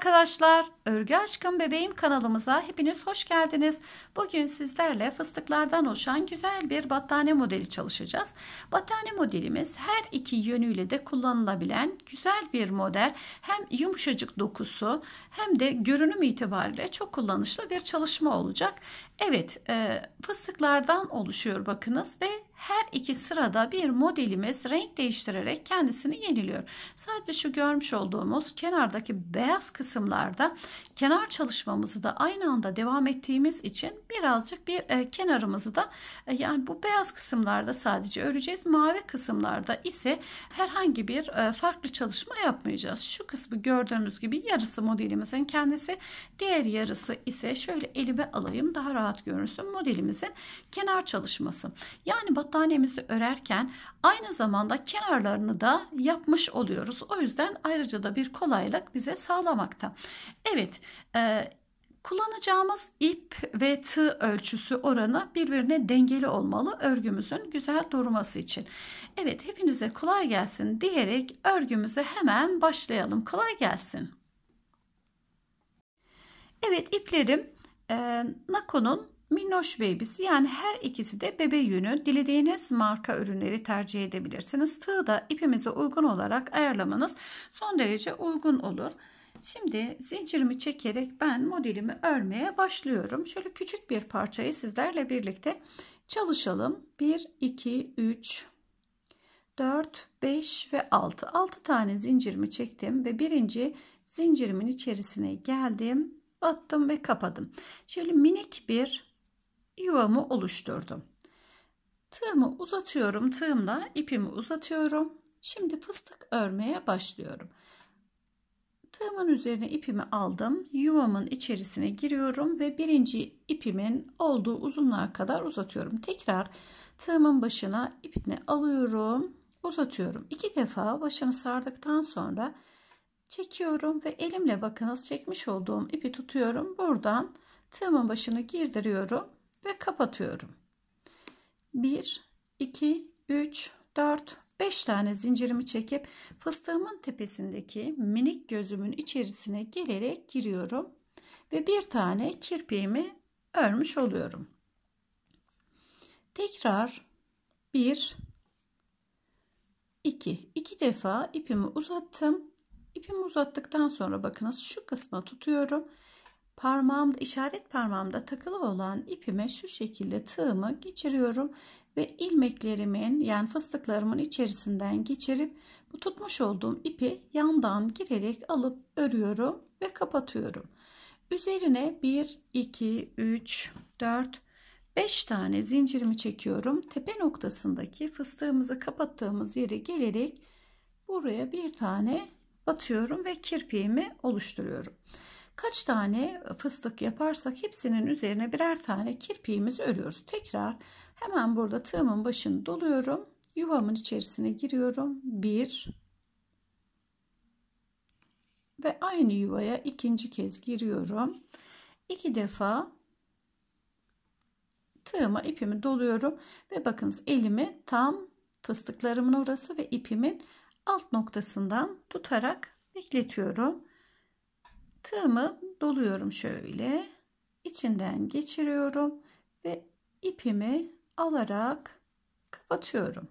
arkadaşlar, Örgü Aşkım Bebeğim kanalımıza hepiniz hoş geldiniz. Bugün sizlerle fıstıklardan oluşan güzel bir battaniye modeli çalışacağız. Battaniye modelimiz her iki yönüyle de kullanılabilen güzel bir model. Hem yumuşacık dokusu hem de görünüm itibariyle çok kullanışlı bir çalışma olacak. Evet, e, fıstıklardan oluşuyor bakınız ve her iki sırada bir modelimiz renk değiştirerek kendisini yeniliyor. Sadece şu görmüş olduğumuz kenardaki beyaz kısımlarda kenar çalışmamızı da aynı anda devam ettiğimiz için birazcık bir e, kenarımızı da e, yani bu beyaz kısımlarda sadece öreceğiz. Mavi kısımlarda ise herhangi bir e, farklı çalışma yapmayacağız. Şu kısmı gördüğünüz gibi yarısı modelimizin kendisi. Diğer yarısı ise şöyle elime alayım daha rahat görünsün modelimizin kenar çalışması. Yani batı battaniyemizi örerken aynı zamanda kenarlarını da yapmış oluyoruz. O yüzden ayrıca da bir kolaylık bize sağlamakta. Evet e, Kullanacağımız ip ve tığ ölçüsü oranı birbirine dengeli olmalı örgümüzün güzel durması için. Evet hepinize kolay gelsin diyerek örgümüze hemen başlayalım. Kolay gelsin. Evet iplerim e, Nako'nun Minnoş Babies yani her ikisi de bebe yünü dilediğiniz marka ürünleri tercih edebilirsiniz. Tığı da ipimize uygun olarak ayarlamanız son derece uygun olur. Şimdi zincirimi çekerek ben modelimi örmeye başlıyorum. Şöyle küçük bir parçayı sizlerle birlikte çalışalım. 1, 2, 3, 4, 5 ve 6. 6 tane zincirimi çektim ve birinci zincirimin içerisine geldim. Battım ve kapadım. Şöyle minik bir yuvamı oluşturdum. Tığımı uzatıyorum. Tığımla ipimi uzatıyorum. Şimdi fıstık örmeye başlıyorum. Tığımın üzerine ipimi aldım. Yuvamın içerisine giriyorum ve birinci ipimin olduğu uzunluğa kadar uzatıyorum. Tekrar tığımın başına ipini alıyorum. Uzatıyorum. İki defa başını sardıktan sonra çekiyorum ve elimle bakınız çekmiş olduğum ipi tutuyorum. Buradan tığımın başını girdiriyorum ve kapatıyorum. 1, 2, 3, 4, 5 tane zincirimi çekip fıstığımın tepesindeki minik gözümün içerisine gelerek giriyorum. Ve bir tane kirpiğimi örmüş oluyorum. Tekrar 1, 2, 2 defa ipimi uzattım. İpimi uzattıktan sonra bakınız şu kısma tutuyorum parmağımda işaret parmağımda takılı olan ipime şu şekilde tığımı geçiriyorum ve ilmeklerimin yani fıstıklarımın içerisinden geçirip bu tutmuş olduğum ipi yandan girerek alıp örüyorum ve kapatıyorum. Üzerine 1 2 3 4 5 tane zincirimi çekiyorum. Tepe noktasındaki fıstığımızı kapattığımız yere gelerek buraya bir tane batıyorum ve kirpiğimi oluşturuyorum. Kaç tane fıstık yaparsak hepsinin üzerine birer tane kirpiğimiz örüyoruz. Tekrar hemen burada tığımın başını doluyorum. Yuvamın içerisine giriyorum. Bir ve aynı yuvaya ikinci kez giriyorum. İki defa tığıma ipimi doluyorum ve bakınız elimi tam fıstıklarımın orası ve ipimin alt noktasından tutarak bekletiyorum. Tığımı doluyorum şöyle. içinden geçiriyorum ve ipimi alarak kapatıyorum.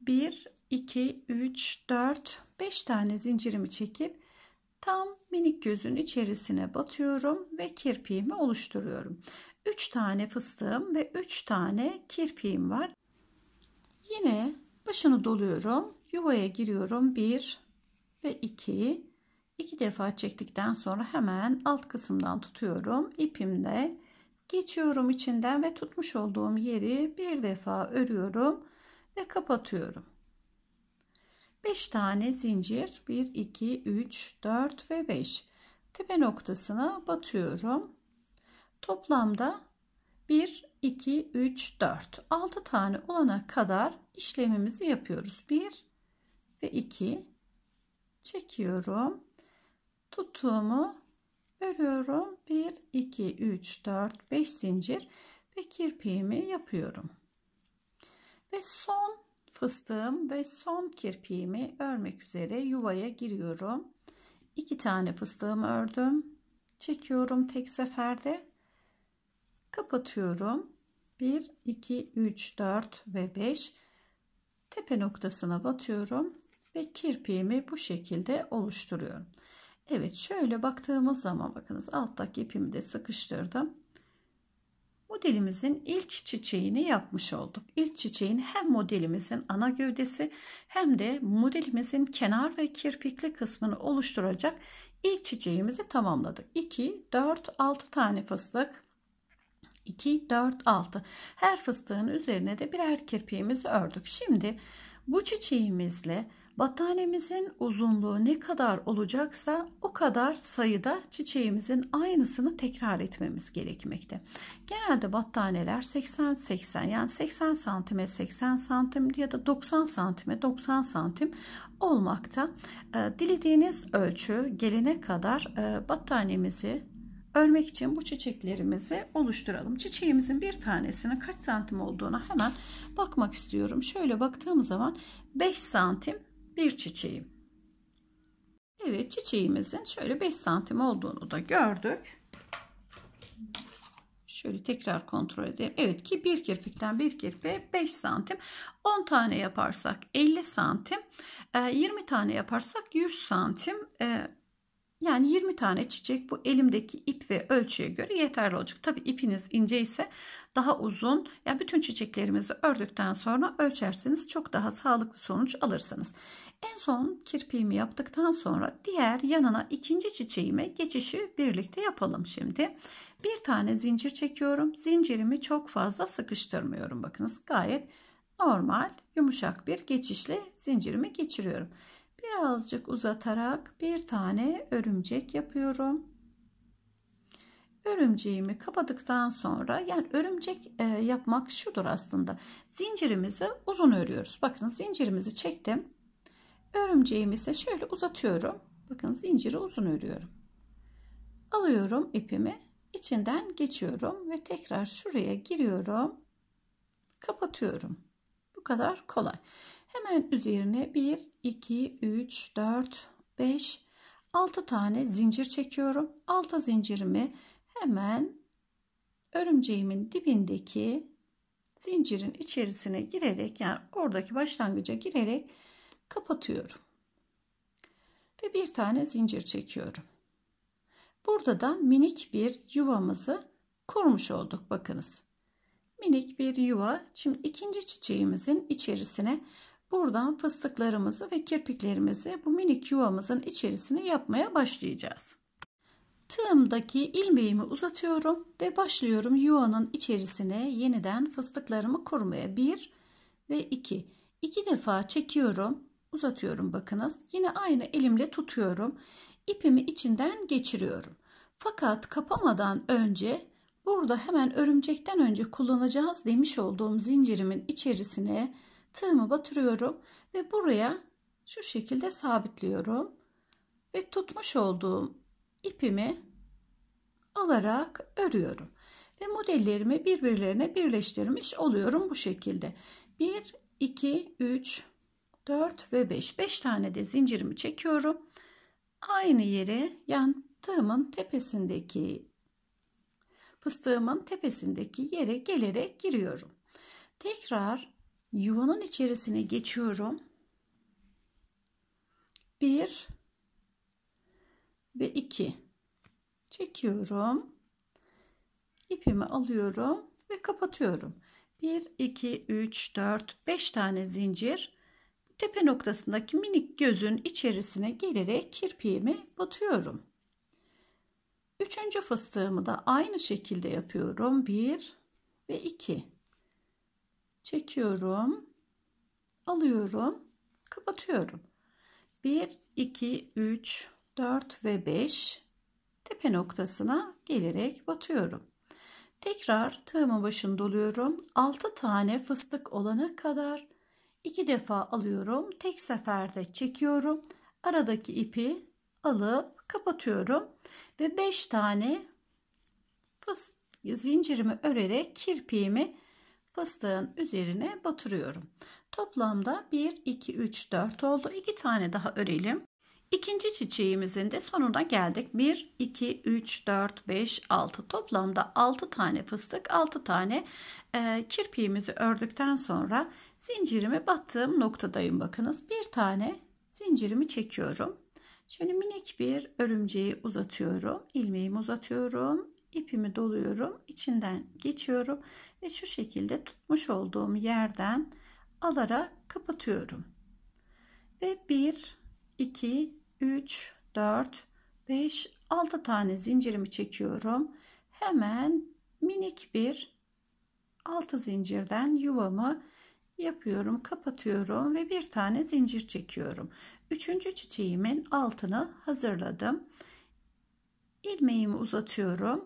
1, 2, 3, 4, 5 tane zincirimi çekip tam minik gözün içerisine batıyorum ve kirpiğimi oluşturuyorum. 3 tane fıstığım ve 3 tane kirpiğim var. Yine başını doluyorum. Yuvaya giriyorum. 1 ve 2 iki defa çektikten sonra hemen alt kısımdan tutuyorum. İpimle geçiyorum içinden ve tutmuş olduğum yeri bir defa örüyorum ve kapatıyorum. 5 tane zincir 1 2 3 4 ve 5 tepe noktasına batıyorum. Toplamda 1 2 3 4 6 tane olana kadar işlemimizi yapıyoruz. 1 ve 2 çekiyorum tuttuğumu örüyorum. 1, 2, 3, 4, 5 zincir ve kirpiğimi yapıyorum. Ve son fıstığım ve son kirpiğimi örmek üzere yuvaya giriyorum. 2 tane fıstığımı ördüm. Çekiyorum tek seferde. Kapatıyorum. 1, 2, 3, 4 ve 5 tepe noktasına batıyorum ve kirpiğimi bu şekilde oluşturuyorum. Evet şöyle baktığımız zaman bakınız alttaki ipimi de sıkıştırdım. Modelimizin ilk çiçeğini yapmış olduk. İlk çiçeğin hem modelimizin ana gövdesi hem de modelimizin kenar ve kirpikli kısmını oluşturacak ilk çiçeğimizi tamamladık. 2, 4, 6 tane fıstık. 2, 4, 6. Her fıstığın üzerine de birer kirpiğimizi ördük. Şimdi bu çiçeğimizle Battanemizin uzunluğu ne kadar olacaksa o kadar sayıda çiçeğimizin aynısını tekrar etmemiz gerekmekte. Genelde battaneler 80-80 yani 80 santime 80 santim ya da 90 santime 90 santim olmakta. Ee, dilediğiniz ölçü gelene kadar e, battanemizi örmek için bu çiçeklerimizi oluşturalım. Çiçeğimizin bir tanesinin kaç santim olduğuna hemen bakmak istiyorum. Şöyle baktığım zaman 5 santim bir çiçeğim. Evet çiçeğimizin şöyle 5 santim olduğunu da gördük. Şöyle tekrar kontrol edelim. Evet ki bir kirpikten bir kirpiğe 5 santim. 10 tane yaparsak 50 santim. 20 ee, tane yaparsak 100 santim. Ee, yani 20 tane çiçek bu elimdeki ip ve ölçüye göre yeterli olacak. Tabi ipiniz ince ise daha uzun yani bütün çiçeklerimizi ördükten sonra ölçerseniz çok daha sağlıklı sonuç alırsınız. En son kirpiğimi yaptıktan sonra diğer yanına ikinci çiçeğime geçişi birlikte yapalım şimdi. Bir tane zincir çekiyorum. Zincirimi çok fazla sıkıştırmıyorum. Bakınız gayet normal yumuşak bir geçişle zincirimi geçiriyorum. Birazcık uzatarak bir tane örümcek yapıyorum örümceğimi kapadıktan sonra yani örümcek e, yapmak şudur aslında. Zincirimizi uzun örüyoruz. Bakın zincirimizi çektim. Örümceğimi ise şöyle uzatıyorum. Bakın zinciri uzun örüyorum. Alıyorum ipimi. içinden geçiyorum ve tekrar şuraya giriyorum. Kapatıyorum. Bu kadar kolay. Hemen üzerine 1, 2, 3, 4, 5, 6 tane zincir çekiyorum. Alta zincirimi hemen örümceğimin dibindeki zincirin içerisine girerek yani oradaki başlangıca girerek kapatıyorum. Ve bir tane zincir çekiyorum. Burada da minik bir yuvamızı kurmuş olduk bakınız. Minik bir yuva. Şimdi ikinci çiçeğimizin içerisine buradan fıstıklarımızı ve kirpiklerimizi bu minik yuvamızın içerisine yapmaya başlayacağız. Tığımdaki ilmeğimi uzatıyorum ve başlıyorum yuvanın içerisine yeniden fıstıklarımı kurmaya. 1 ve 2. 2 defa çekiyorum. Uzatıyorum bakınız. Yine aynı elimle tutuyorum. İpimi içinden geçiriyorum. Fakat kapamadan önce burada hemen örümcekten önce kullanacağız demiş olduğum zincirimin içerisine tığımı batırıyorum ve buraya şu şekilde sabitliyorum. Ve tutmuş olduğum ipimi alarak örüyorum. Ve modellerimi birbirlerine birleştirmiş oluyorum bu şekilde. 1, 2, 3, 4 ve 5. 5 tane de zincirimi çekiyorum. Aynı yere yani tığımın tepesindeki fıstığımın tepesindeki yere gelerek giriyorum. Tekrar yuvanın içerisine geçiyorum. 1 ve 2 çekiyorum. ipimi alıyorum ve kapatıyorum. 1 2 3 4 5 tane zincir tepe noktasındaki minik gözün içerisine gelerek kirpiğimi batıyorum. Üçüncü fıstığımı da aynı şekilde yapıyorum. 1 ve 2 çekiyorum. Alıyorum. Kapatıyorum. 1 2 3 4 ve 5 tepe noktasına gelerek batıyorum. Tekrar tığımın başını doluyorum. 6 tane fıstık olana kadar 2 defa alıyorum. Tek seferde çekiyorum. Aradaki ipi alıp kapatıyorum ve 5 tane zincirimi örerek kirpiğimi fıstığın üzerine batırıyorum. Toplamda 1 2 3 4 oldu. 2 tane daha örelim. İkinci çiçeğimizin de sonuna geldik. 1, 2, 3, 4, 5, 6 toplamda 6 tane fıstık 6 tane e, kirpiğimizi ördükten sonra zincirimi battığım noktadayım bakınız. Bir tane zincirimi çekiyorum. Şöyle minik bir örümceği uzatıyorum. ilmeğimi uzatıyorum. ipimi doluyorum. içinden geçiyorum. Ve şu şekilde tutmuş olduğum yerden alarak kapatıyorum. Ve 1, 2, 3, 4, 5, 6 tane zincirimi çekiyorum. Hemen minik bir altı zincirden yuvamı yapıyorum kapatıyorum ve bir tane zincir çekiyorum üçüncü çiçeğimin altını hazırladım ilmeğimi uzatıyorum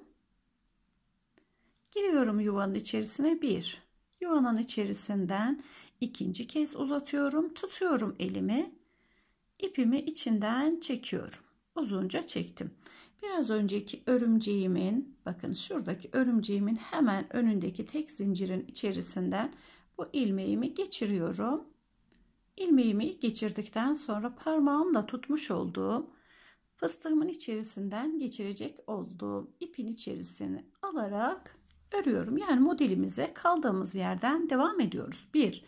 giriyorum yuvanın içerisine bir yuvanın içerisinden ikinci kez uzatıyorum tutuyorum elimi ipimi içinden çekiyorum. Uzunca çektim. Biraz önceki örümceğimin bakın şuradaki örümceğimin hemen önündeki tek zincirin içerisinden bu ilmeğimi geçiriyorum. İlmeğimi geçirdikten sonra parmağımla tutmuş olduğum fıstığımın içerisinden geçirecek olduğum ipin içerisini alarak örüyorum. Yani modelimize kaldığımız yerden devam ediyoruz. 1,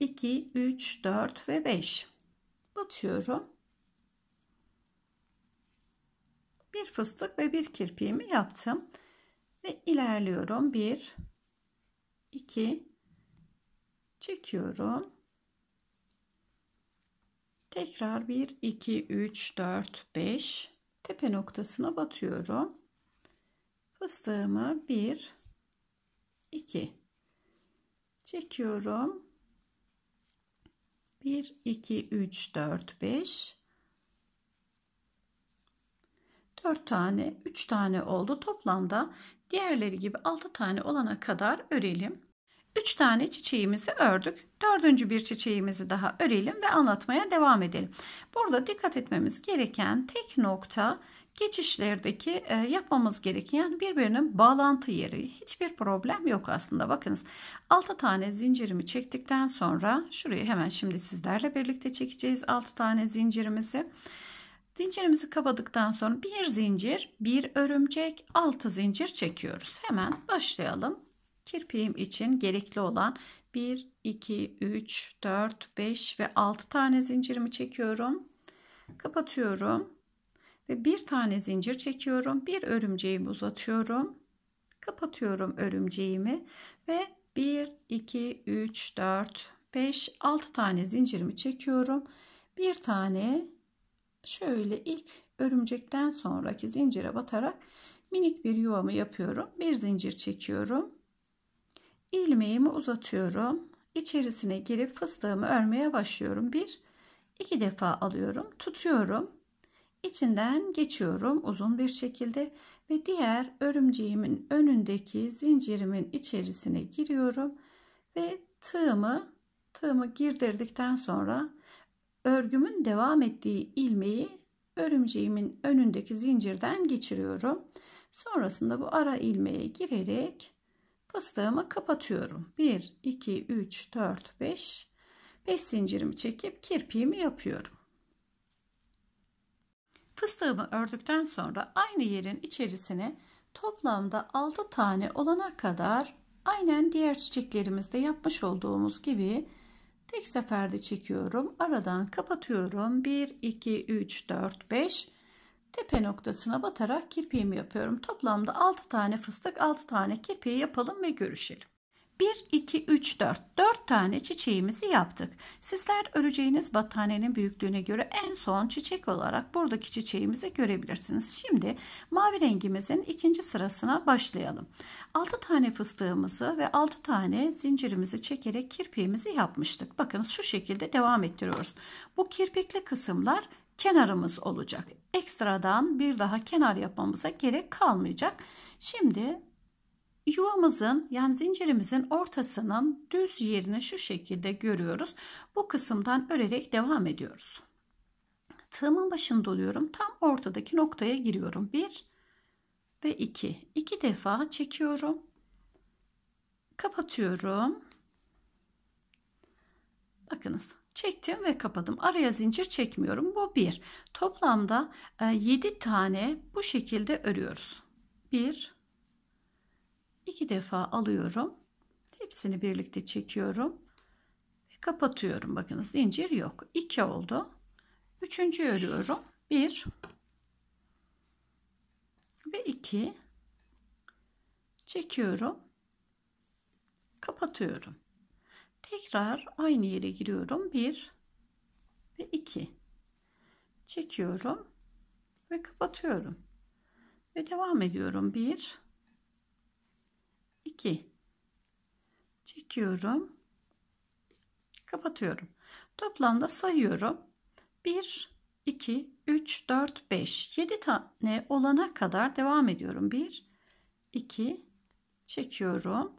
2, 3, 4 ve 5 atlatıyorum. Bir fıstık ve bir kirpiğimi yaptım. Ve ilerliyorum. Bir, iki, çekiyorum. Tekrar 1, 2, 3, 4, 5 tepe noktasına batıyorum. Fıstığımı 1, 2 çekiyorum. 1, 2, 3, 4, 5. 4 tane, 3 tane oldu. Toplamda diğerleri gibi 6 tane olana kadar örelim. 3 tane çiçeğimizi ördük. Dördüncü bir çiçeğimizi daha örelim ve anlatmaya devam edelim. Burada dikkat etmemiz gereken tek nokta geçişlerdeki e, yapmamız gereken birbirinin bağlantı yeri hiçbir problem yok aslında bakınız 6 tane zincirimi çektikten sonra şurayı hemen şimdi sizlerle birlikte çekeceğiz 6 tane zincirimizi zincirimizi kapadıktan sonra bir zincir bir örümcek 6 zincir çekiyoruz hemen başlayalım kirpiğim için gerekli olan 1 2 3 4 5 ve 6 tane zincirimi çekiyorum kapatıyorum ve bir tane zincir çekiyorum. Bir örümceğimi uzatıyorum. Kapatıyorum örümceğimi. Ve 1, 2, 3, 4, 5, 6 tane zincirimi çekiyorum. Bir tane şöyle ilk örümcekten sonraki zincire batarak minik bir yuvamı yapıyorum. Bir zincir çekiyorum. Ilmeğimi uzatıyorum. içerisine girip fıstığımı örmeye başlıyorum. Bir, iki defa alıyorum. Tutuyorum. İçinden geçiyorum uzun bir şekilde ve diğer örümceğimin önündeki zincirimin içerisine giriyorum ve tığımı tığımı girdirdikten sonra örgümün devam ettiği ilmeği örümceğimin önündeki zincirden geçiriyorum. Sonrasında bu ara ilmeğe girerek fıstığımı kapatıyorum. 1 2 3 4 5 5 zincirimi çekip kirpiğimi yapıyorum. Fıstığımı ördükten sonra aynı yerin içerisine toplamda 6 tane olana kadar aynen diğer çiçeklerimizde yapmış olduğumuz gibi tek seferde çekiyorum. Aradan kapatıyorum. 1, 2, 3, 4, 5 tepe noktasına batarak kirpiğimi yapıyorum. Toplamda 6 tane fıstık 6 tane kirpiği yapalım ve görüşelim. 1, 2, 3, 4. 4 tane çiçeğimizi yaptık. Sizler öreceğiniz battaniyenin büyüklüğüne göre en son çiçek olarak buradaki çiçeğimizi görebilirsiniz. Şimdi mavi rengimizin ikinci sırasına başlayalım. 6 tane fıstığımızı ve 6 tane zincirimizi çekerek kirpiğimizi yapmıştık. Bakın şu şekilde devam ettiriyoruz. Bu kirpikli kısımlar kenarımız olacak. Ekstradan bir daha kenar yapmamıza gerek kalmayacak. Şimdi yuvamızın yani zincirimizin ortasının düz yerini şu şekilde görüyoruz. Bu kısımdan örerek devam ediyoruz. Tığımın başını doluyorum. Tam ortadaki noktaya giriyorum. 1 ve 2. 2 defa çekiyorum. Kapatıyorum. Bakınız çektim ve kapadım. Araya zincir çekmiyorum. Bu 1. Toplamda 7 e, tane bu şekilde örüyoruz. 1 iki defa alıyorum. Hepsini birlikte çekiyorum. Ve kapatıyorum. Bakınız zincir yok. iki oldu. Üçüncü örüyorum. bir ve iki çekiyorum. Kapatıyorum. Tekrar aynı yere giriyorum. bir ve iki çekiyorum ve kapatıyorum. Ve devam ediyorum. 1 2 çekiyorum kapatıyorum toplamda sayıyorum 1 2 3 4 5 7 tane olana kadar devam ediyorum 1 2 çekiyorum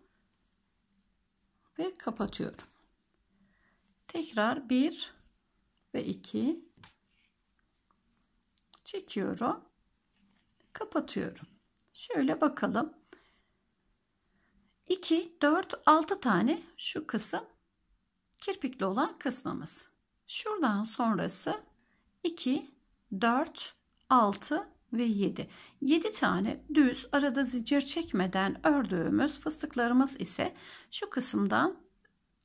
ve kapatıyorum tekrar 1 ve 2 çekiyorum kapatıyorum şöyle bakalım 2, 4, 6 tane şu kısım kirpikli olan kısmımız. Şuradan sonrası 2, 4, 6 ve 7. 7 tane düz arada zincir çekmeden ördüğümüz fıstıklarımız ise şu kısımdan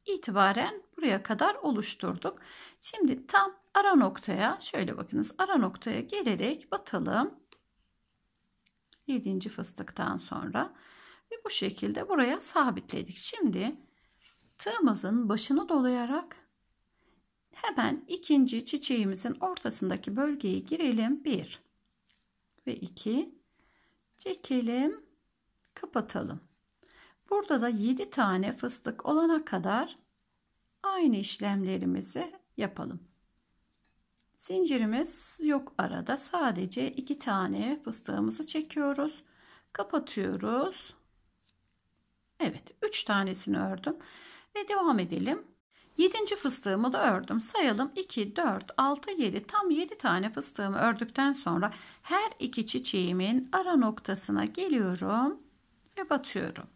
itibaren buraya kadar oluşturduk. Şimdi tam ara noktaya şöyle bakınız ara noktaya gelerek batalım. 7. fıstıktan sonra ve bu şekilde buraya sabitledik. Şimdi tığımızın başını dolayarak hemen ikinci çiçeğimizin ortasındaki bölgeye girelim. 1 ve 2 çekelim kapatalım. Burada da 7 tane fıstık olana kadar aynı işlemlerimizi yapalım. Zincirimiz yok arada sadece 2 tane fıstığımızı çekiyoruz. Kapatıyoruz. Evet 3 tanesini ördüm ve devam edelim. 7. fıstığımı da ördüm. Sayalım 2, 4, 6, 7 tam 7 tane fıstığımı ördükten sonra her iki çiçeğimin ara noktasına geliyorum ve batıyorum.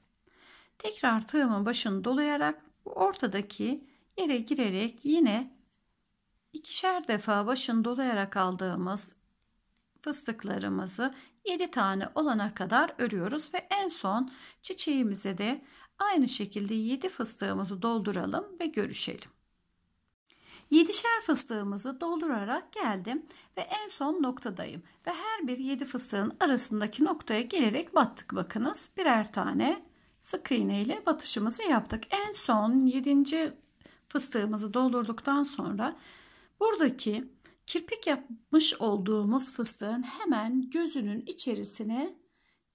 Tekrar tığımın başını dolayarak ortadaki yere girerek yine ikişer defa başını dolayarak aldığımız fıstıklarımızı 7 tane olana kadar örüyoruz ve en son çiçeğimize de aynı şekilde 7 fıstığımızı dolduralım ve görüşelim. 7'şer fıstığımızı doldurarak geldim ve en son noktadayım. Ve her bir 7 fıstığın arasındaki noktaya gelerek battık bakınız. Birer tane sık iğne ile batışımızı yaptık. En son 7. fıstığımızı doldurduktan sonra buradaki Kirpik yapmış olduğumuz fıstığın hemen gözünün içerisine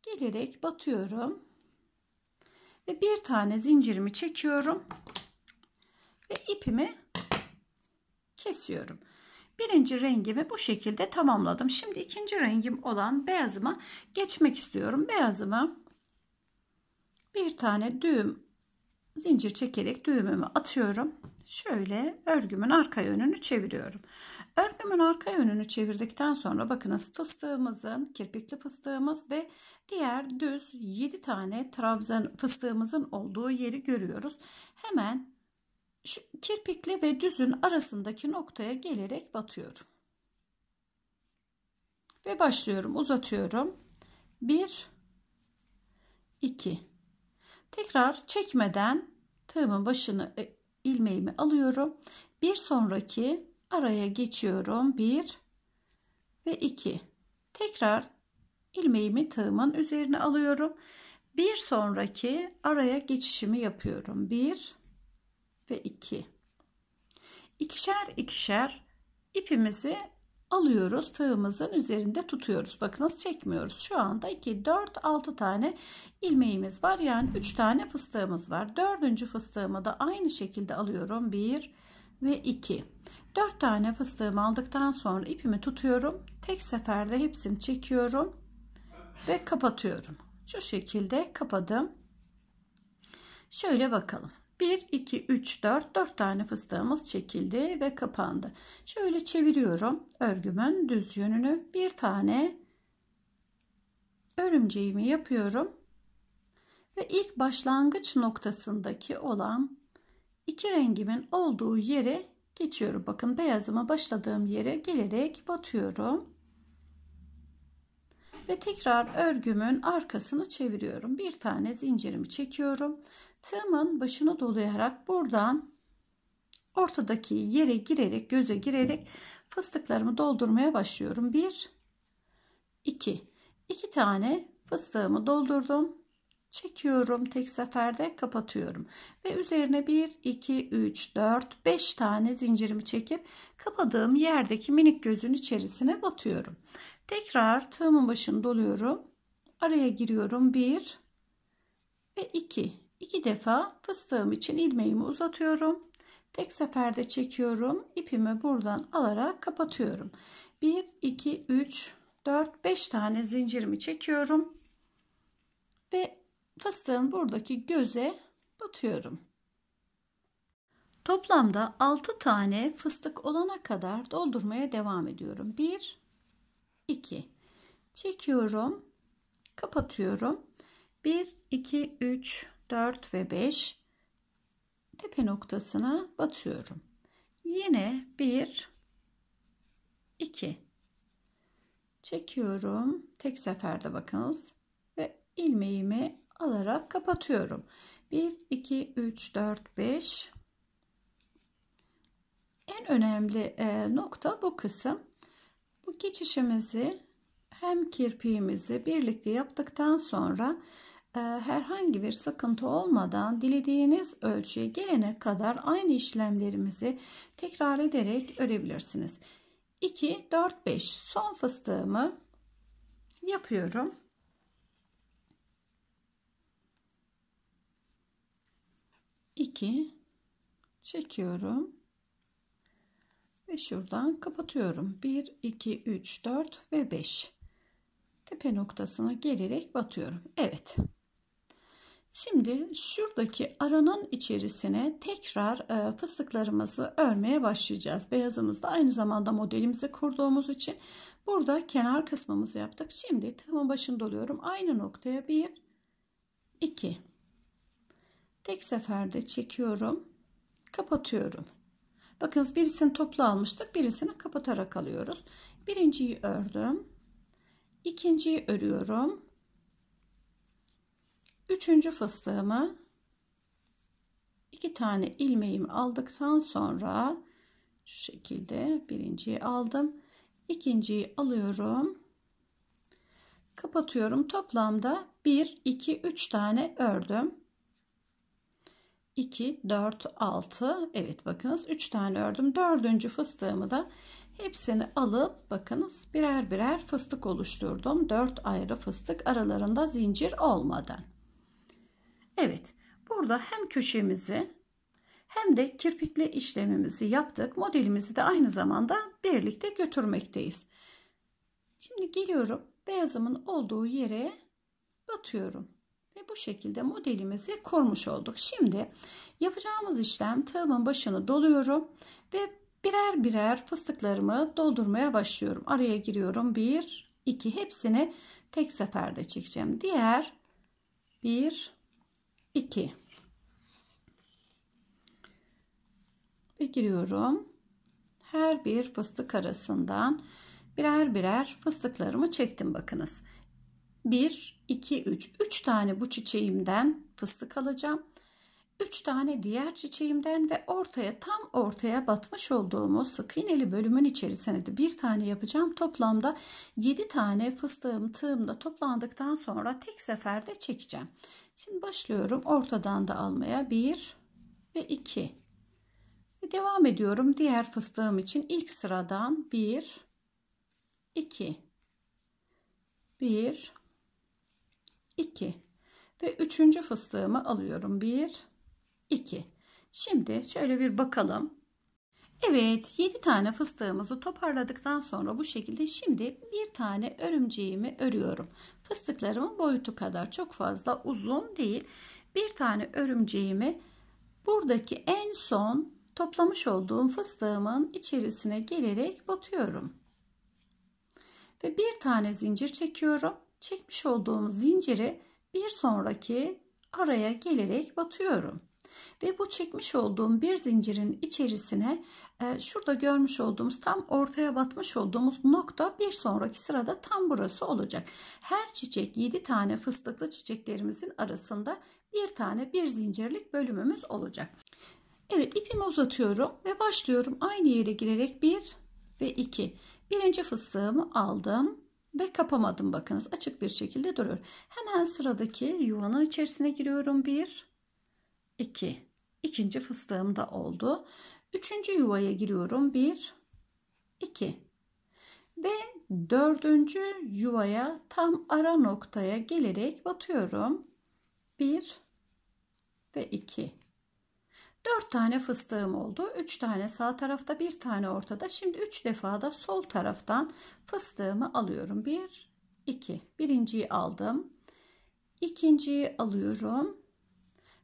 gelerek batıyorum. Ve bir tane zincirimi çekiyorum. Ve ipimi kesiyorum. Birinci rengimi bu şekilde tamamladım. Şimdi ikinci rengim olan beyazıma geçmek istiyorum. Beyazıma bir tane düğüm zincir çekerek düğümümü atıyorum. Şöyle örgümün arka yönünü çeviriyorum. Örgümün arka yönünü çevirdikten sonra bakınız fıstığımızın, kirpikli fıstığımız ve diğer düz 7 tane trabzan fıstığımızın olduğu yeri görüyoruz. Hemen şu kirpikli ve düzün arasındaki noktaya gelerek batıyorum. Ve başlıyorum uzatıyorum. 1 2 Tekrar çekmeden tığımın başını e, ilmeğimi alıyorum. Bir sonraki araya geçiyorum 1 ve 2 tekrar ilmeğimi tığımın üzerine alıyorum bir sonraki araya geçişimi yapıyorum 1 ve 2 ikişer ikişer ipimizi alıyoruz tığımızın üzerinde tutuyoruz bakınız çekmiyoruz şu anda 2 4 6 tane ilmeğimiz var yani 3 tane fıstığımız var dördüncü fıstığımı da aynı şekilde alıyorum 1 ve 2 4 tane fıstığımı aldıktan sonra ipimi tutuyorum. Tek seferde hepsini çekiyorum ve kapatıyorum. Şu şekilde kapadım. Şöyle bakalım. 1, 2, 3, 4, 4 tane fıstığımız çekildi ve kapandı. Şöyle çeviriyorum örgümün düz yönünü. Bir tane örümceğimi yapıyorum. Ve ilk başlangıç noktasındaki olan iki rengimin olduğu yeri geçiyorum. Bakın beyazıma başladığım yere gelerek batıyorum. Ve tekrar örgümün arkasını çeviriyorum. Bir tane zincirimi çekiyorum. Tığımın başına dolayarak buradan ortadaki yere girerek göze girerek fıstıklarımı doldurmaya başlıyorum. Bir, iki, iki tane fıstığımı doldurdum çekiyorum tek seferde kapatıyorum ve üzerine 1 2 3 4 5 tane zincirimi çekip kapadığım yerdeki minik gözün içerisine batıyorum tekrar tığımın başını doluyorum araya giriyorum 1 ve 2 2 defa fıstığım için ilmeğimi uzatıyorum tek seferde çekiyorum ipimi buradan alarak kapatıyorum 1 2 3 4 5 tane zincirimi çekiyorum ve fıstığın buradaki göze batıyorum. Toplamda 6 tane fıstık olana kadar doldurmaya devam ediyorum. 1 2 çekiyorum, kapatıyorum. 1 2 3 4 ve 5 tepe noktasına batıyorum. Yine 1 2 çekiyorum. Tek seferde bakınız ve ilmeğimi alarak kapatıyorum. 1, 2, 3, 4, 5. En önemli e, nokta bu kısım. Bu geçişimizi hem kirpiğimizi birlikte yaptıktan sonra e, herhangi bir sıkıntı olmadan dilediğiniz ölçüye gelene kadar aynı işlemlerimizi tekrar ederek örebilirsiniz. 2, 4, 5 son fıstığımı yapıyorum. 2 çekiyorum ve şuradan kapatıyorum 1 2 3 4 ve 5 tepe noktasına gelerek batıyorum Evet şimdi şuradaki aranın içerisine tekrar e, fıstıklarımızı örmeye başlayacağız beyazımızda aynı zamanda modelimizi kurduğumuz için burada kenar kısmımızı yaptık şimdi tığımın başında oluyorum aynı noktaya 1 2 Tek seferde çekiyorum. Kapatıyorum. Bakınız birisini toplu almıştık. Birisini kapatarak alıyoruz. Birinciyi ördüm. ikinciyi örüyorum. Üçüncü fıstığımı iki tane ilmeğimi aldıktan sonra şu şekilde birinciyi aldım. ikinciyi alıyorum. Kapatıyorum. Toplamda 1, 2, 3 tane ördüm. 2, 4, 6. Evet bakınız 3 tane ördüm. Dördüncü fıstığımı da hepsini alıp bakınız birer birer fıstık oluşturdum. 4 ayrı fıstık aralarında zincir olmadan. Evet burada hem köşemizi hem de kirpikli işlemimizi yaptık. Modelimizi de aynı zamanda birlikte götürmekteyiz. Şimdi geliyorum beyazımın olduğu yere batıyorum bu şekilde modelimizi kurmuş olduk. Şimdi yapacağımız işlem tığımın başını doluyorum ve birer birer fıstıklarımı doldurmaya başlıyorum. Araya giriyorum. 1, 2 hepsini tek seferde çekeceğim. Diğer 1, 2 ve giriyorum. Her bir fıstık arasından birer birer fıstıklarımı çektim bakınız. 1, 2, 3. 3 tane bu çiçeğimden fıstık alacağım. 3 tane diğer çiçeğimden ve ortaya tam ortaya batmış olduğumuz sık iğneli bölümün içerisine de bir tane yapacağım. Toplamda 7 tane fıstığım tığımda toplandıktan sonra tek seferde çekeceğim. Şimdi başlıyorum ortadan da almaya 1 ve 2. Devam ediyorum diğer fıstığım için ilk sıradan 1 2 1 2 ve üçüncü fıstığımı alıyorum 1 2 şimdi şöyle bir bakalım Evet 7 tane fıstığımızı toparladıktan sonra bu şekilde şimdi bir tane örümceğimi örüyorum fıstıklarımın boyutu kadar çok fazla uzun değil bir tane örümceğimi buradaki en son toplamış olduğum fıstığımın içerisine gelerek batıyorum ve bir tane zincir çekiyorum çekmiş olduğum zinciri bir sonraki araya gelerek batıyorum. Ve bu çekmiş olduğum bir zincirin içerisine e, şurada görmüş olduğumuz tam ortaya batmış olduğumuz nokta bir sonraki sırada tam burası olacak. Her çiçek 7 tane fıstıklı çiçeklerimizin arasında bir tane bir zincirlik bölümümüz olacak. Evet ipimi uzatıyorum ve başlıyorum aynı yere girerek 1 ve 2. Birinci fıstığımı aldım ve kapamadım bakınız açık bir şekilde duruyor. Hemen sıradaki yuvanın içerisine giriyorum. Bir, iki. İkinci fıstığım da oldu. Üçüncü yuvaya giriyorum. Bir, iki. Ve dördüncü yuvaya tam ara noktaya gelerek batıyorum. Bir ve iki. 4 tane fıstığım oldu. 3 tane sağ tarafta, 1 tane ortada. Şimdi 3 defa da sol taraftan fıstığımı alıyorum. 1 2. Birinciyi aldım. İkinciyi alıyorum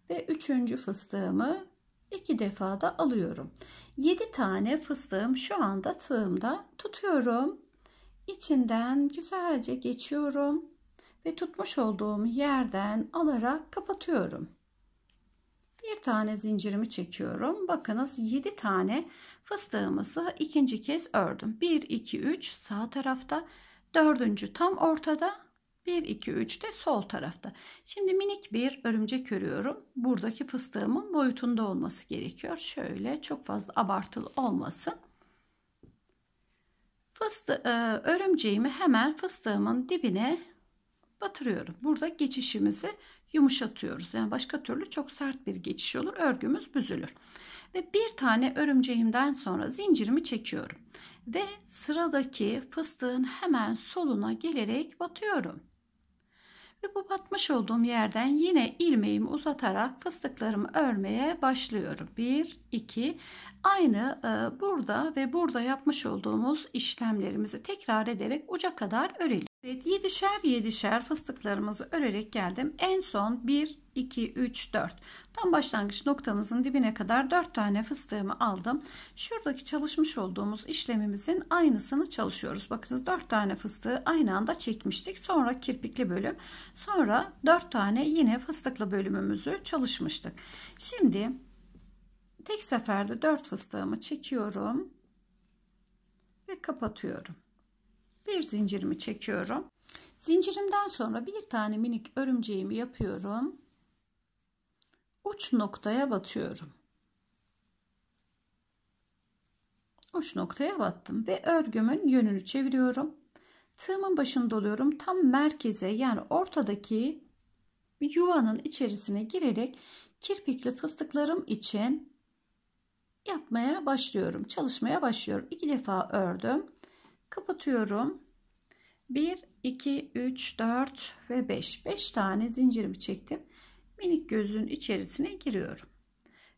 ve üçüncü fıstığımı iki defa da alıyorum. 7 tane fıstığım şu anda tığımda tutuyorum. İçinden güzelce geçiyorum ve tutmuş olduğum yerden alarak kapatıyorum. Bir tane zincirimi çekiyorum. Bakınız 7 tane fıstığımızı ikinci kez ördüm. 1, 2, 3 sağ tarafta. Dördüncü tam ortada. 1, 2, 3 de sol tarafta. Şimdi minik bir örümcek örüyorum. Buradaki fıstığımın boyutunda olması gerekiyor. Şöyle çok fazla abartılı olmasın. Fıstı, e, örümceğimi hemen fıstığımın dibine batırıyorum. Burada geçişimizi yumuşatıyoruz. Yani başka türlü çok sert bir geçiş olur. Örgümüz büzülür. Ve bir tane örümceğimden sonra zincirimi çekiyorum. Ve sıradaki fıstığın hemen soluna gelerek batıyorum. Ve bu batmış olduğum yerden yine ilmeğimi uzatarak fıstıklarımı örmeye başlıyorum. 1, 2. Aynı e, burada ve burada yapmış olduğumuz işlemlerimizi tekrar ederek uca kadar örelim. Evet, yedişer yedişer fıstıklarımızı örerek geldim. En son 1, 2, 3, 4. Tam başlangıç noktamızın dibine kadar 4 tane fıstığımı aldım. Şuradaki çalışmış olduğumuz işlemimizin aynısını çalışıyoruz. Bakınız 4 tane fıstığı aynı anda çekmiştik. Sonra kirpikli bölüm. Sonra 4 tane yine fıstıklı bölümümüzü çalışmıştık. Şimdi tek seferde 4 fıstığımı çekiyorum ve kapatıyorum bir zincirimi çekiyorum. Zincirimden sonra bir tane minik örümceğimi yapıyorum. Uç noktaya batıyorum. Uç noktaya battım ve örgümün yönünü çeviriyorum. Tığımın başını doluyorum. Tam merkeze yani ortadaki yuvanın içerisine girerek kirpikli fıstıklarım için yapmaya başlıyorum. Çalışmaya başlıyorum. İki defa ördüm kapatıyorum. 1, 2, 3, 4 ve 5. 5 tane zincirimi çektim. Minik gözün içerisine giriyorum.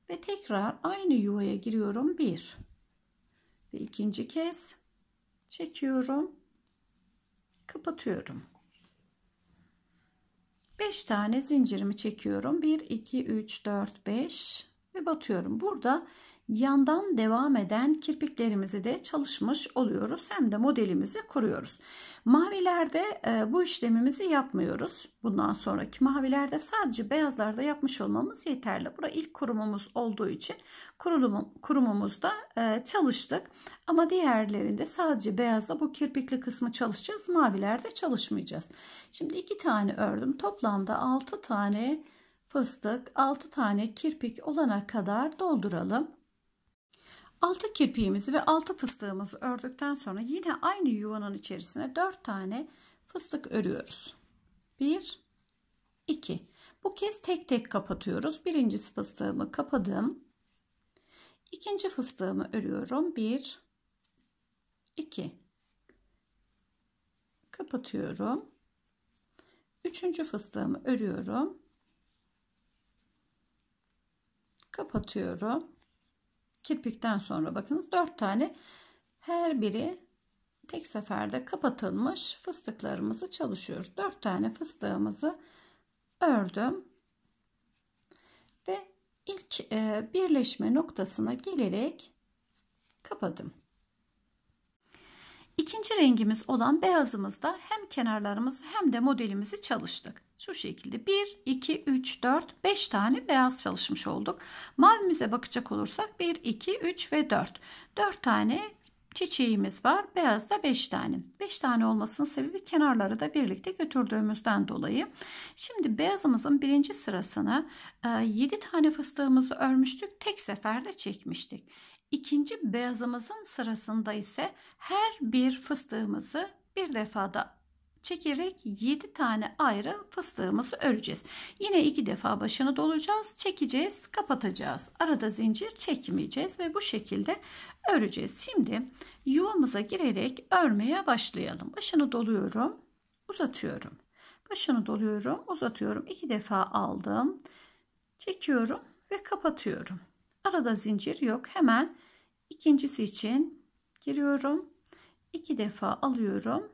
Ve tekrar aynı yuvaya giriyorum. 1 ve ikinci kez çekiyorum. Kapatıyorum. 5 tane zincirimi çekiyorum. 1, 2, 3, 4, 5 ve batıyorum. Burada yandan devam eden kirpiklerimizi de çalışmış oluyoruz. Hem de modelimizi kuruyoruz. Mavilerde e, bu işlemimizi yapmıyoruz. Bundan sonraki mavilerde sadece beyazlarda yapmış olmamız yeterli. Bura ilk kurumumuz olduğu için kurulum, kurumumuzda e, çalıştık. Ama diğerlerinde sadece beyazda bu kirpikli kısmı çalışacağız. Mavilerde çalışmayacağız. Şimdi iki tane ördüm. Toplamda altı tane fıstık 6 tane kirpik olana kadar dolduralım. Altı kirpiğimizi ve altı fıstığımızı ördükten sonra yine aynı yuvanın içerisine dört tane fıstık örüyoruz. Bir, iki. Bu kez tek tek kapatıyoruz. Birinci fıstığımı kapadım. İkinci fıstığımı örüyorum. Bir, iki. Kapatıyorum. Üçüncü fıstığımı örüyorum. Kapatıyorum kirpikten sonra bakınız 4 tane her biri tek seferde kapatılmış fıstıklarımızı çalışıyoruz. 4 tane fıstığımızı ördüm. Ve ilk e, birleşme noktasına gelerek kapadım. İkinci rengimiz olan beyazımızda hem kenarlarımızı hem de modelimizi çalıştık. Şu şekilde 1, 2, 3, 4, 5 tane beyaz çalışmış olduk. Mavimize bakacak olursak 1, 2, 3 ve 4. 4 tane çiçeğimiz var. Beyaz da 5 tane. 5 tane olmasının sebebi kenarları da birlikte götürdüğümüzden dolayı. Şimdi beyazımızın birinci sırasını 7 e, tane fıstığımızı örmüştük. Tek seferde çekmiştik. İkinci beyazımızın sırasında ise her bir fıstığımızı bir defada çekerek 7 tane ayrı fıstığımızı öreceğiz. Yine iki defa başını dolacağız, çekeceğiz, kapatacağız. Arada zincir çekmeyeceğiz ve bu şekilde öreceğiz. Şimdi yuvamıza girerek örmeye başlayalım. Başını doluyorum, uzatıyorum. Başını doluyorum, uzatıyorum. İki defa aldım. Çekiyorum ve kapatıyorum. Arada zincir yok. Hemen ikincisi için giriyorum. iki defa alıyorum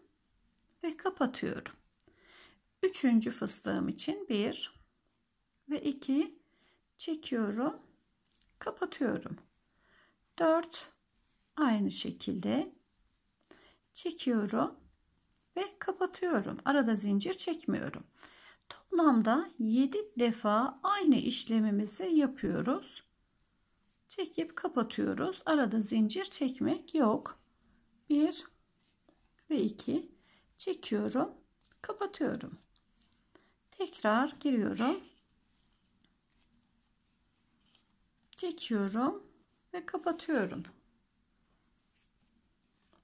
ve kapatıyorum. Üçüncü fıstığım için bir ve iki çekiyorum. Kapatıyorum. Dört aynı şekilde çekiyorum ve kapatıyorum. Arada zincir çekmiyorum. Toplamda 7 defa aynı işlemimizi yapıyoruz. Çekip kapatıyoruz. Arada zincir çekmek yok. 1 ve 2 çekiyorum kapatıyorum tekrar giriyorum çekiyorum ve kapatıyorum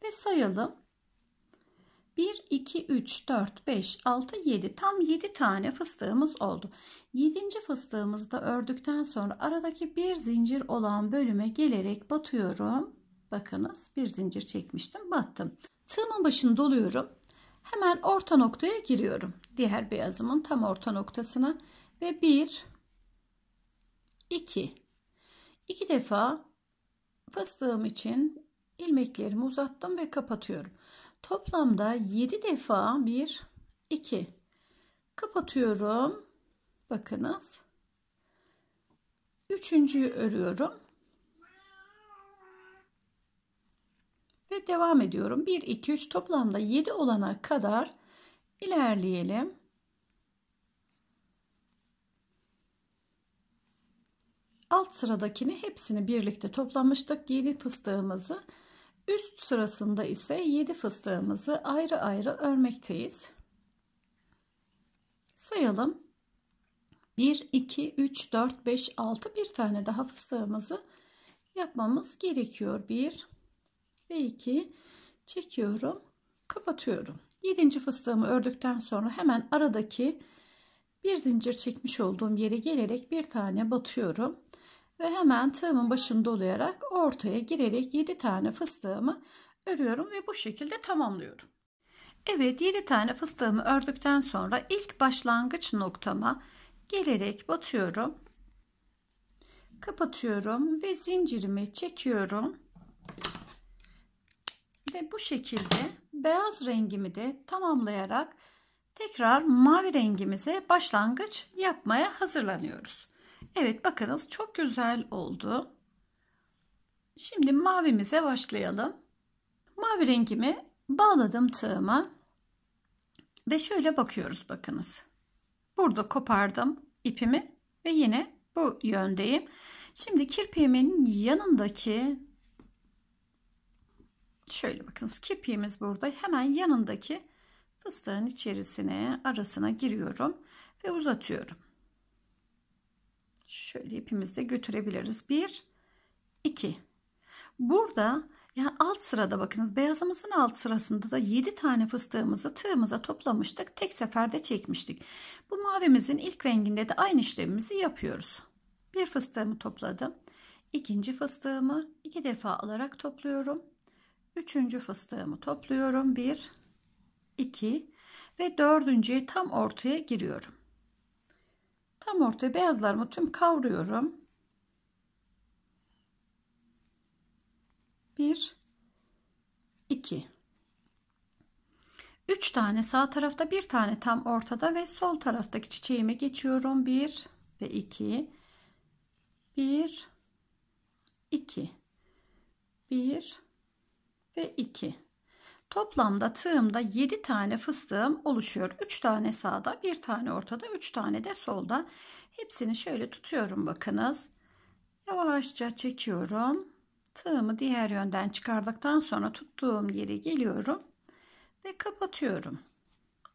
ve sayalım 1 2 3 4 5 6 7 tam 7 tane fıstığımız oldu 7. fıstığımızda ördükten sonra aradaki bir zincir olan bölüme gelerek batıyorum bakınız bir zincir çekmiştim battım tığımın başını doluyorum Hemen orta noktaya giriyorum. Diğer beyazımın tam orta noktasına ve 1 2 2 defa fıstığım için ilmeklerimi uzattım ve kapatıyorum. Toplamda 7 defa 1 2 kapatıyorum. Bakınız. Üçüncüyü örüyorum. Ve devam ediyorum. 1, 2, 3 toplamda 7 olana kadar ilerleyelim. Alt sıradakini hepsini birlikte toplamıştık. 7 fıstığımızı. Üst sırasında ise 7 fıstığımızı ayrı ayrı örmekteyiz. Sayalım. 1, 2, 3, 4, 5, 6 bir tane daha fıstığımızı yapmamız gerekiyor. 1, ve 2 çekiyorum kapatıyorum 7. fıstığımı ördükten sonra hemen aradaki bir zincir çekmiş olduğum yere gelerek bir tane batıyorum ve hemen tığımın başını dolayarak ortaya girerek 7 tane fıstığımı örüyorum ve bu şekilde tamamlıyorum. Evet 7 tane fıstığımı ördükten sonra ilk başlangıç noktama gelerek batıyorum. Kapatıyorum ve zincirimi çekiyorum ve bu şekilde beyaz rengimi de tamamlayarak tekrar mavi rengimize başlangıç yapmaya hazırlanıyoruz. Evet bakınız çok güzel oldu. Şimdi mavimize başlayalım. Mavi rengimi bağladım tığıma ve şöyle bakıyoruz bakınız. Burada kopardım ipimi ve yine bu yöndeyim. Şimdi kirpiğimin yanındaki Şöyle bakınız kirpiğimiz burada. Hemen yanındaki fıstığın içerisine arasına giriyorum ve uzatıyorum. Şöyle ipimizde götürebiliriz. 1 2 Burada yani alt sırada bakınız beyazımızın alt sırasında da 7 tane fıstığımızı tığımıza toplamıştık. Tek seferde çekmiştik. Bu mavimizin ilk renginde de aynı işlemimizi yapıyoruz. Bir fıstığımı topladım. ikinci fıstığımı iki defa alarak topluyorum. Üçüncü fıstığımı topluyorum. Bir, iki ve dördüncüye tam ortaya giriyorum. Tam ortaya beyazlarımı tüm kavruyorum. Bir, iki. Üç tane sağ tarafta bir tane tam ortada ve sol taraftaki çiçeğime geçiyorum. Bir ve iki. Bir, iki. Bir, ve 2. Toplamda tığımda 7 tane fıstığım oluşuyor. 3 tane sağda, 1 tane ortada, 3 tane de solda. Hepsini şöyle tutuyorum bakınız. Yavaşça çekiyorum. Tığımı diğer yönden çıkardıktan sonra tuttuğum yere geliyorum ve kapatıyorum.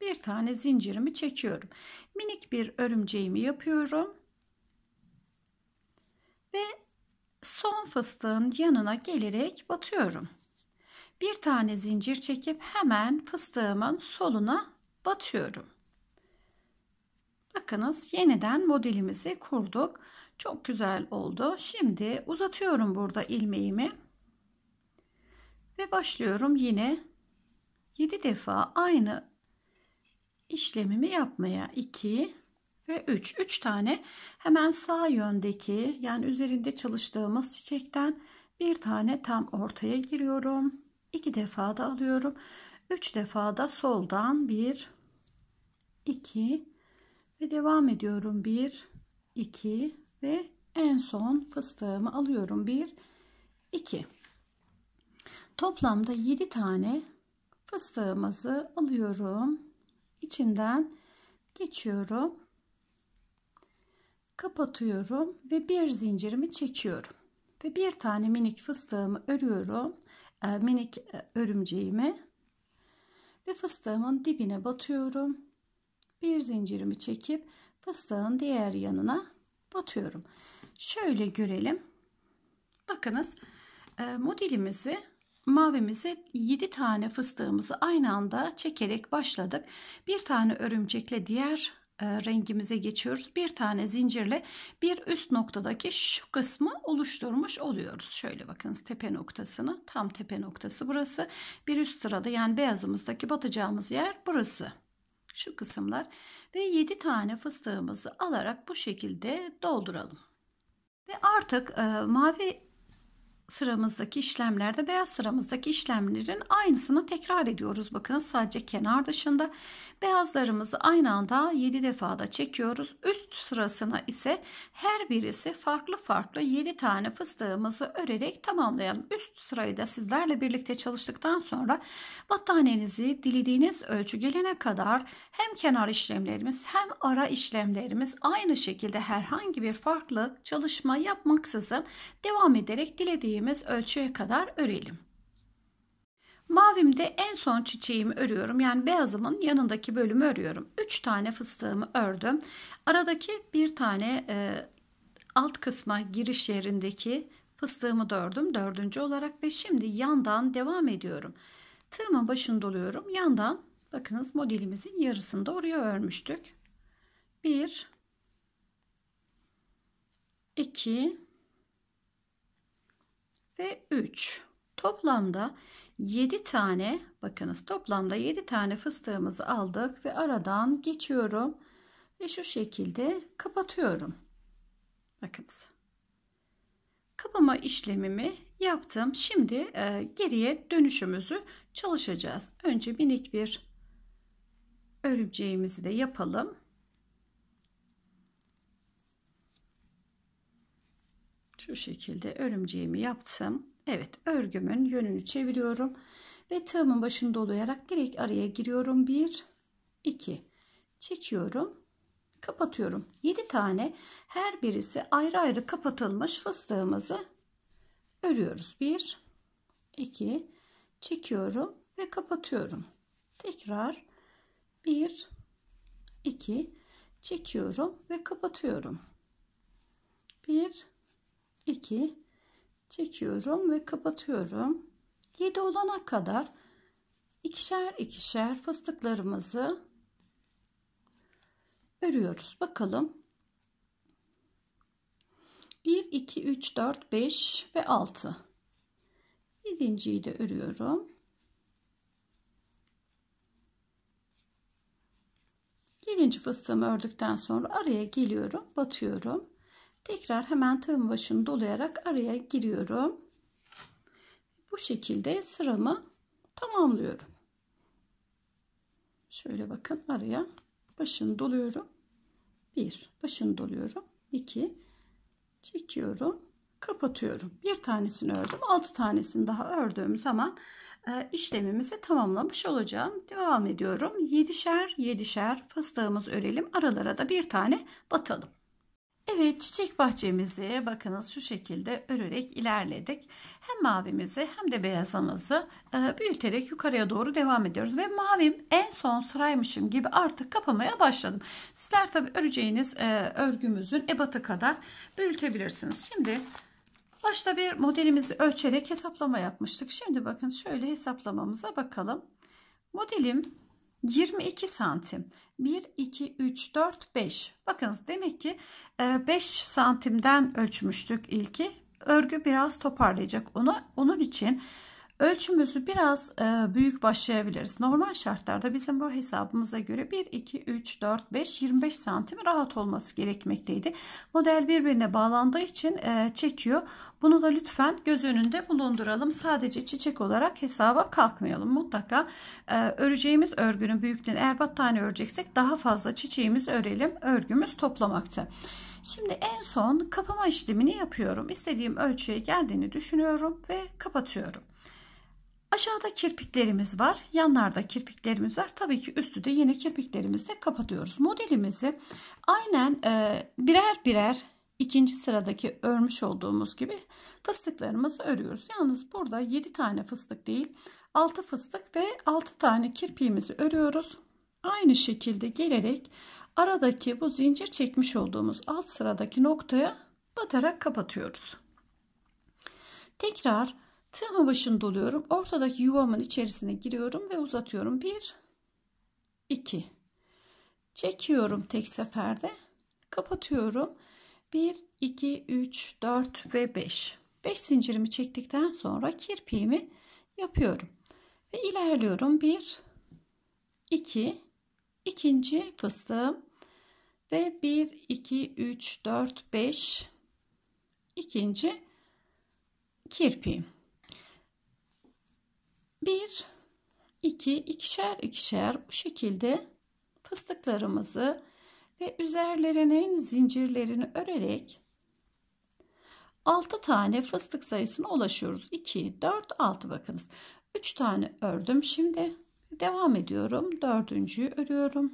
Bir tane zincirimi çekiyorum. Minik bir örümceğimi yapıyorum. Ve son fıstığın yanına gelerek batıyorum bir tane zincir çekip hemen fıstığımın soluna batıyorum. Bakınız yeniden modelimizi kurduk. Çok güzel oldu. Şimdi uzatıyorum burada ilmeğimi. Ve başlıyorum yine 7 defa aynı işlemimi yapmaya. 2 ve 3. 3 tane hemen sağ yöndeki yani üzerinde çalıştığımız çiçekten bir tane tam ortaya giriyorum iki defa da alıyorum. Üç defa da soldan bir, iki ve devam ediyorum. Bir, iki ve en son fıstığımı alıyorum. Bir, iki. Toplamda yedi tane fıstığımızı alıyorum. içinden geçiyorum. Kapatıyorum ve bir zincirimi çekiyorum. Ve bir tane minik fıstığımı örüyorum. E, minik e, örümceğimi ve fıstığımın dibine batıyorum. Bir zincirimi çekip fıstığın diğer yanına batıyorum. Şöyle görelim. Bakınız e, modelimizi mavimizi 7 tane fıstığımızı aynı anda çekerek başladık. Bir tane örümcekle diğer e, rengimize geçiyoruz. Bir tane zincirle bir üst noktadaki şu kısmı oluşturmuş oluyoruz. Şöyle bakın tepe noktasını tam tepe noktası burası. Bir üst sırada yani beyazımızdaki batacağımız yer burası. Şu kısımlar ve 7 tane fıstığımızı alarak bu şekilde dolduralım. Ve artık e, mavi sıramızdaki işlemlerde beyaz sıramızdaki işlemlerin aynısını tekrar ediyoruz. Bakın sadece kenar dışında beyazlarımızı aynı anda 7 defada çekiyoruz. Üst sırasına ise her birisi farklı farklı 7 tane fıstığımızı örerek tamamlayalım. Üst sırayı da sizlerle birlikte çalıştıktan sonra battaniyenizi dilediğiniz ölçü gelene kadar hem kenar işlemlerimiz hem ara işlemlerimiz aynı şekilde herhangi bir farklı çalışma yapmaksızın devam ederek dilediğimiz istediğimiz ölçüye kadar örelim. Mavimde en son çiçeğimi örüyorum. Yani beyazımın yanındaki bölümü örüyorum. 3 tane fıstığımı ördüm. Aradaki bir tane e, alt kısma giriş yerindeki fıstığımı da ördüm. Dördüncü olarak ve şimdi yandan devam ediyorum. Tığımın başını doluyorum. Yandan bakınız modelimizin yarısını da oraya örmüştük. 1 2 ve 3. Toplamda 7 tane bakınız toplamda 7 tane fıstığımızı aldık ve aradan geçiyorum ve şu şekilde kapatıyorum. Bakınız. Kapama işlemimi yaptım. Şimdi e, geriye dönüşümüzü çalışacağız. Önce minik bir örümceğimizi de yapalım. Şu şekilde örümceğimi yaptım. Evet örgümün yönünü çeviriyorum. Ve tığımın başını dolayarak direkt araya giriyorum. 1, 2 çekiyorum. Kapatıyorum. 7 tane her birisi ayrı ayrı kapatılmış fıstığımızı örüyoruz. 1, 2 çekiyorum ve kapatıyorum. Tekrar 1, 2 çekiyorum ve kapatıyorum. 1, 2 çekiyorum ve kapatıyorum. 7 olana kadar ikişer ikişer fıstıklarımızı örüyoruz. Bakalım. 1 2 3 4 5 ve 6. 7.yi de örüyorum. 7. fıstığımı ördükten sonra araya geliyorum, batıyorum. Tekrar hemen tığım başını dolayarak araya giriyorum. Bu şekilde sıramı tamamlıyorum. Şöyle bakın araya başını doluyorum. Bir başını doluyorum. 2 çekiyorum. Kapatıyorum. Bir tanesini ördüm. Altı tanesini daha ördüğüm zaman e, işlemimizi tamamlamış olacağım. Devam ediyorum. Yedişer yedişer fıstığımız örelim. Aralara da bir tane batalım. Evet çiçek bahçemizi bakınız şu şekilde örerek ilerledik. Hem mavimizi hem de beyazımızı e, büyüterek yukarıya doğru devam ediyoruz. Ve mavim en son sıraymışım gibi artık kapamaya başladım. Sizler tabi öreceğiniz e, örgümüzün ebatı kadar büyütebilirsiniz. Şimdi başta bir modelimizi ölçerek hesaplama yapmıştık. Şimdi bakın şöyle hesaplamamıza bakalım. Modelim 22 santim 1 2 3 4 5 bakınız demek ki 5 e, santimden ölçmüştük ilki örgü biraz toparlayacak onu onun için Ölçümüzü biraz e, büyük başlayabiliriz. Normal şartlarda bizim bu hesabımıza göre 1, 2, 3, 4, 5, 25 santim rahat olması gerekmekteydi. Model birbirine bağlandığı için e, çekiyor. Bunu da lütfen göz önünde bulunduralım. Sadece çiçek olarak hesaba kalkmayalım. Mutlaka e, öreceğimiz örgünün büyüklüğünü eğer tane öreceksek daha fazla çiçeğimiz örelim. Örgümüz toplamakta. Şimdi en son kapama işlemini yapıyorum. İstediğim ölçüye geldiğini düşünüyorum ve kapatıyorum. Aşağıda kirpiklerimiz var. Yanlarda kirpiklerimiz var. Tabii ki üstü de yine kirpiklerimizle kapatıyoruz. Modelimizi aynen e, birer birer ikinci sıradaki örmüş olduğumuz gibi fıstıklarımızı örüyoruz. Yalnız burada 7 tane fıstık değil 6 fıstık ve 6 tane kirpiğimizi örüyoruz. Aynı şekilde gelerek aradaki bu zincir çekmiş olduğumuz alt sıradaki noktaya batarak kapatıyoruz. Tekrar Tığ başını doluyorum. Ortadaki yuvamın içerisine giriyorum ve uzatıyorum. 1 2 Çekiyorum tek seferde. Kapatıyorum. 1 2 3 4 ve 5. 5 zincirimi çektikten sonra kirpiğimi yapıyorum. Ve ilerliyorum. 1 2 ikinci fıstığım ve 1 2 3 4 5 ikinci kirpiğim 1 2 ikişer ikişer bu şekilde fıstıklarımızı ve üzerlerinin zincirlerini örerek 6 tane fıstık sayısına ulaşıyoruz. 2 4 6 bakınız. 3 tane ördüm. Şimdi devam ediyorum. Dördüncüyü örüyorum.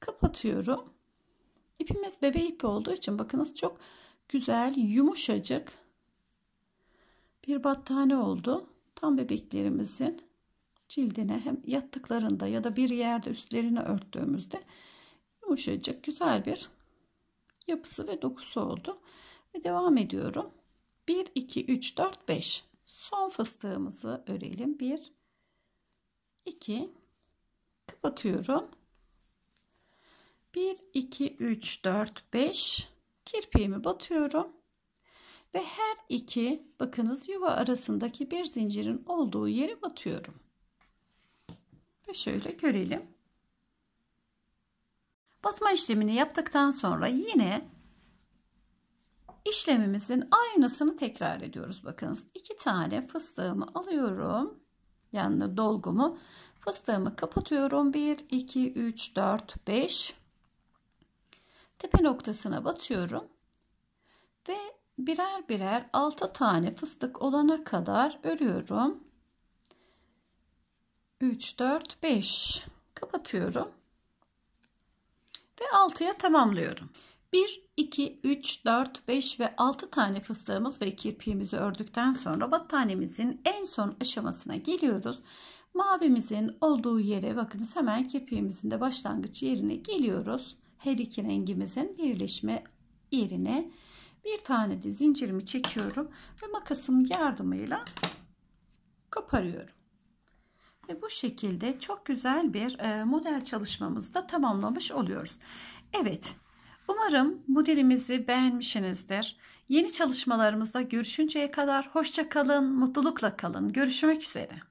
Kapatıyorum. İpimiz bebe ipi olduğu için bakınız çok güzel yumuşacık bir battane oldu. Tam bebeklerimizin cildine hem yattıklarında ya da bir yerde üstlerini örttüğümüzde yumuşacık güzel bir yapısı ve dokusu oldu. Ve devam ediyorum. 1, 2, 3, 4, 5. Son fıstığımızı örelim. 1, 2, kapatıyorum. 1, 2, 3, 4, 5. Kirpiğimi batıyorum ve her iki bakınız yuva arasındaki bir zincirin olduğu yere batıyorum. Ve şöyle görelim. Batma işlemini yaptıktan sonra yine işlemimizin aynısını tekrar ediyoruz. Bakınız iki tane fıstığımı alıyorum. yanına dolgumu fıstığımı kapatıyorum. 1, 2, 3, 4, 5 tepe noktasına batıyorum ve birer birer 6 tane fıstık olana kadar örüyorum. 3 4 5 kapatıyorum. Ve 6'ya tamamlıyorum. 1 2 3 4 5 ve 6 tane fıstığımız ve 2 ördükten sonra battaniyemizin en son aşamasına geliyoruz. Mavimizin olduğu yere bakınız hemen kirpiğimizin de başlangıç yerine geliyoruz. Her iki rengimizin birleşme yerine bir tane de zincirimi çekiyorum ve makasım yardımıyla koparıyorum. Ve bu şekilde çok güzel bir e, model çalışmamızı da tamamlamış oluyoruz. Evet umarım modelimizi beğenmişsinizdir. Yeni çalışmalarımızda görüşünceye kadar hoşça kalın, mutlulukla kalın. Görüşmek üzere.